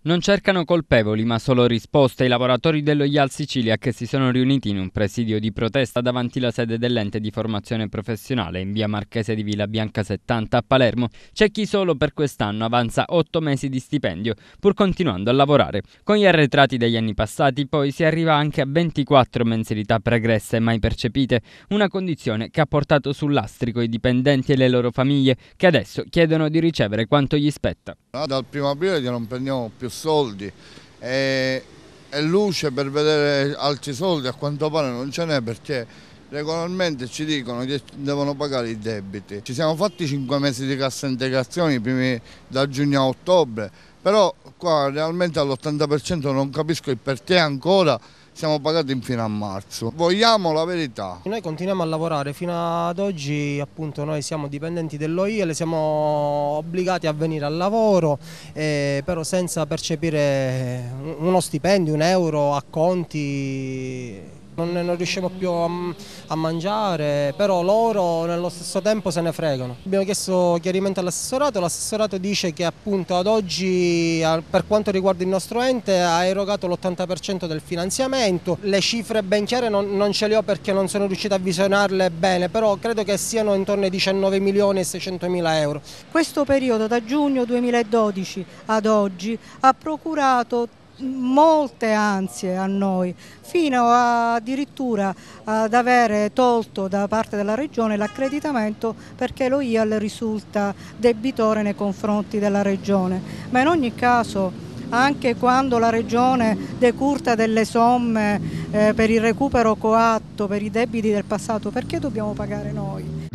Non cercano colpevoli ma solo risposte i lavoratori dello IAL Sicilia che si sono riuniti in un presidio di protesta davanti alla sede dell'ente di formazione professionale in via Marchese di Villa Bianca 70 a Palermo. C'è chi solo per quest'anno avanza 8 mesi di stipendio pur continuando a lavorare. Con gli arretrati degli anni passati poi si arriva anche a 24 mensilità pregresse mai percepite, una condizione che ha portato sull'astrico i dipendenti e le loro famiglie che adesso chiedono di ricevere quanto gli spetta. No, ah, dal primo aprile non prendiamo più più soldi e, e luce per vedere altri soldi a quanto pare non ce n'è perché regolarmente ci dicono che devono pagare i debiti. Ci siamo fatti 5 mesi di cassa integrazione, primi da giugno a ottobre, però qua realmente all'80% non capisco il perché ancora siamo pagati fino a marzo. Vogliamo la verità. Noi continuiamo a lavorare, fino ad oggi appunto noi siamo dipendenti dell'OIL, siamo obbligati a venire al lavoro, eh, però senza percepire uno stipendio, un euro a conti non, non riusciamo più a, a, mangiare, però loro nello stesso tempo se ne fregano. Abbiamo chiesto chiarimento all'assessorato, l'assessorato dice che appunto ad oggi per quanto riguarda il nostro ente ha erogato l'80% del finanziamento, le cifre ben chiare non, non ce le ho perché non sono riuscito a visionarle bene, però credo che siano intorno ai 19 milioni e 600 mila euro. Questo periodo da giugno 2012 ad oggi ha procurato molte ansie a noi, fino addirittura ad avere tolto da parte della Regione l'accreditamento perché lo IAL risulta debitore nei confronti della Regione. Ma in ogni caso anche quando la Regione decurta delle somme eh, per il recupero coatto, per i debiti del passato, perché dobbiamo pagare noi?